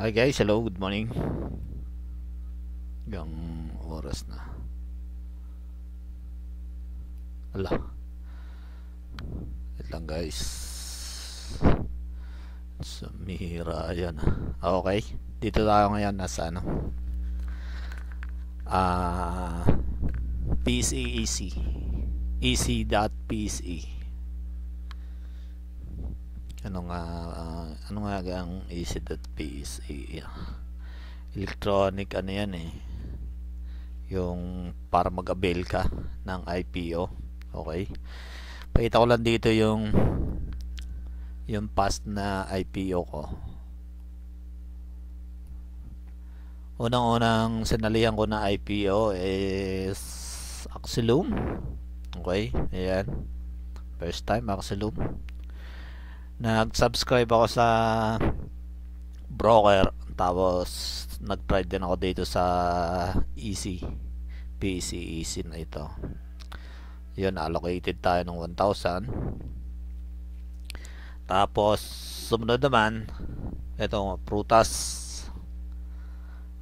Hi guys, hello, good morning. Gang oras na. Ala. Wait lang guys. Sumira, yan. Ah, okay, dito tayo ngayon nasa ano. Ah, uh, PCEC. EC.PCE ano nga uh, ano nga ang eh, easy.psa electronic ano yan eh yung para mag-avail ka ng IPO okay pakita ko lang dito yung yung past na IPO ko unang-unang sinalihan ko na IPO is Axilum okay ayan first time Axilum nag-subscribe ako sa broker tapos nag-try din ako dito sa easy PC e easy na ito yun allocated tayo ng 1,000 tapos sumunod naman ito prutas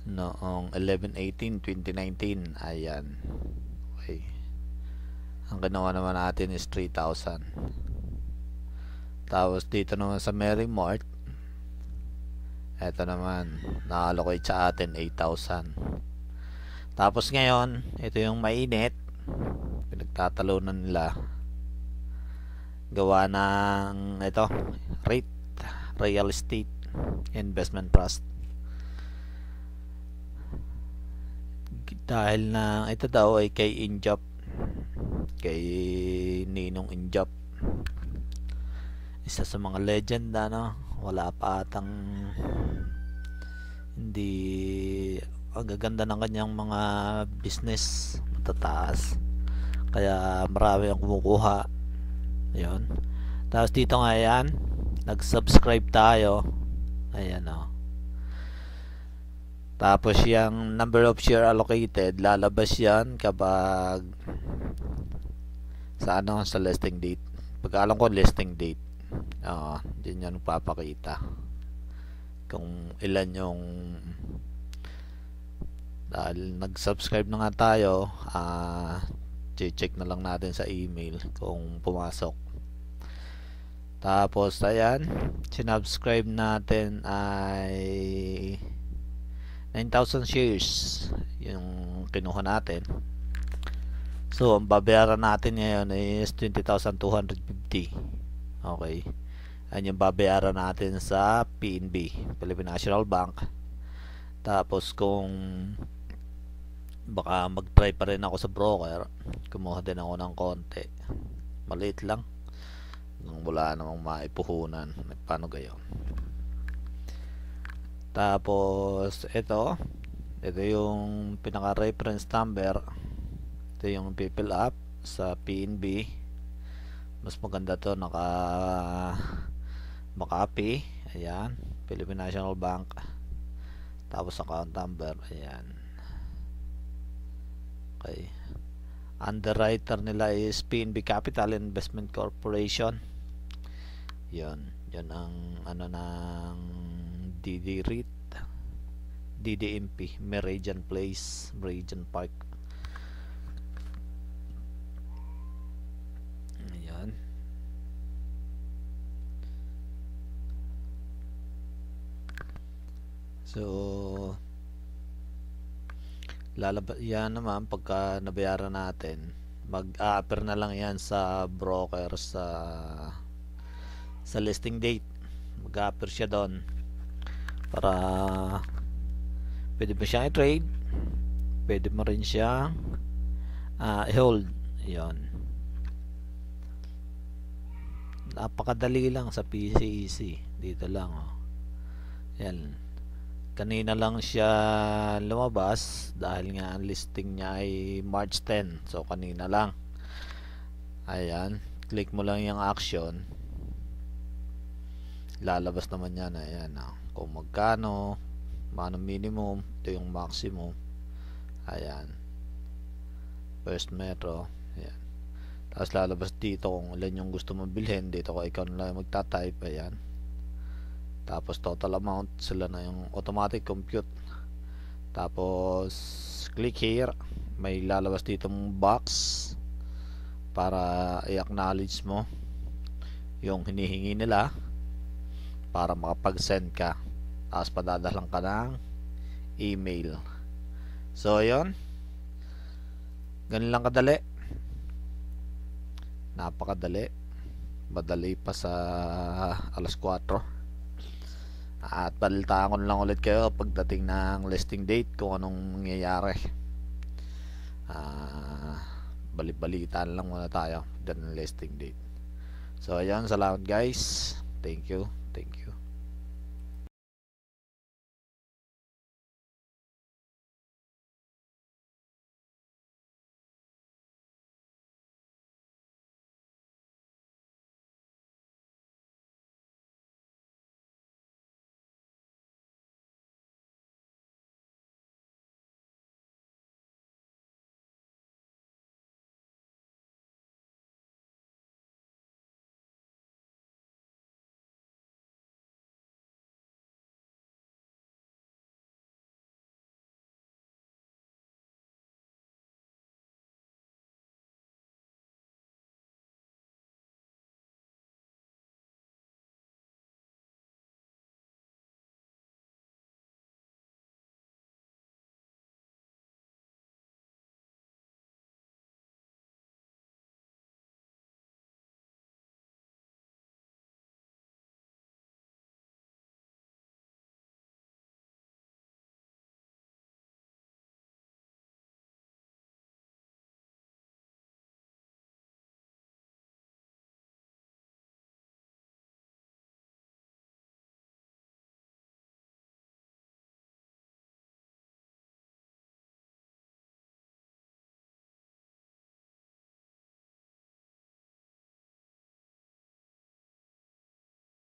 noong 11-18-2019 ayan okay ang ginawa naman natin is 3,000 tapos dito naman sa Mary Mart, eto naman, na-allocate sa atin 8,000. Tapos ngayon, ito yung mainit. Pinagtatalunan nila. Gawa ng ito, REIT, real estate investment trust. Dahil na ito daw ay kay Injop, kay Ninong Injop isa sa mga legend na no? wala pa atang hindi agaganda ng kanyang mga business matataas kaya marami ang kumukuha yun tapos dito nga yan nag subscribe tayo ayan o oh. tapos yung number of share allocated lalabas yan kapag sa ano sa listing date pag alam ko listing date uh, ah, dyan yan papakita kung ilan yung dahil nag-subscribe na nga tayo uh, ah, check na lang natin sa email kung pumasok tapos ayan sinubscribe natin ay 9,000 shares yung kinuha natin so ang babayaran natin ngayon is 20,250 Okay. Ayan yung babayaran natin sa PNB, Philippine National Bank. Tapos kung baka mag-try pa rin ako sa broker, kumuha din ako ng konti. Maliit lang. Nung wala namang maipuhunan. Paano gayon? Tapos, ito. Ito yung pinaka-reference number. Ito yung people up sa PNB mas maganda to naka makapi ayan Philippine National Bank tapos account number ayan okay underwriter nila is PNB Capital Investment Corporation yon yun ang ano ng DD REIT DDMP Meridian Place Meridian Park So, lalabas yan naman pagka nabayaran natin mag-offer na lang yan sa broker sa sa listing date mag-offer siya doon para pwede mo siyang i-trade pwede mo rin siyang uh, ah, hold yon napakadali lang sa PCEC e dito lang oh. yan kanina lang siya lumabas dahil nga ang listing niya ay March 10 so kanina lang ayan click mo lang yung action lalabas naman yan ayan oh. kung magkano mano minimum ito yung maximum ayan first metro ayan tapos lalabas dito kung ilan yung gusto mong bilhin dito ko ikaw na lang magta-type ayan tapos total amount sila na yung automatic compute tapos click here may lalabas dito box para i-acknowledge mo yung hinihingi nila para makapag-send ka tapos padadalang ka ng email so yon ganun lang kadali napakadali madali pa sa alas 4 at balitaan ko lang ulit kayo pagdating ng listing date kung anong mangyayari. Ah, balibalitan lang muna tayo dyan ng listing date. So, ayan, Salamat guys. Thank you. Thank you.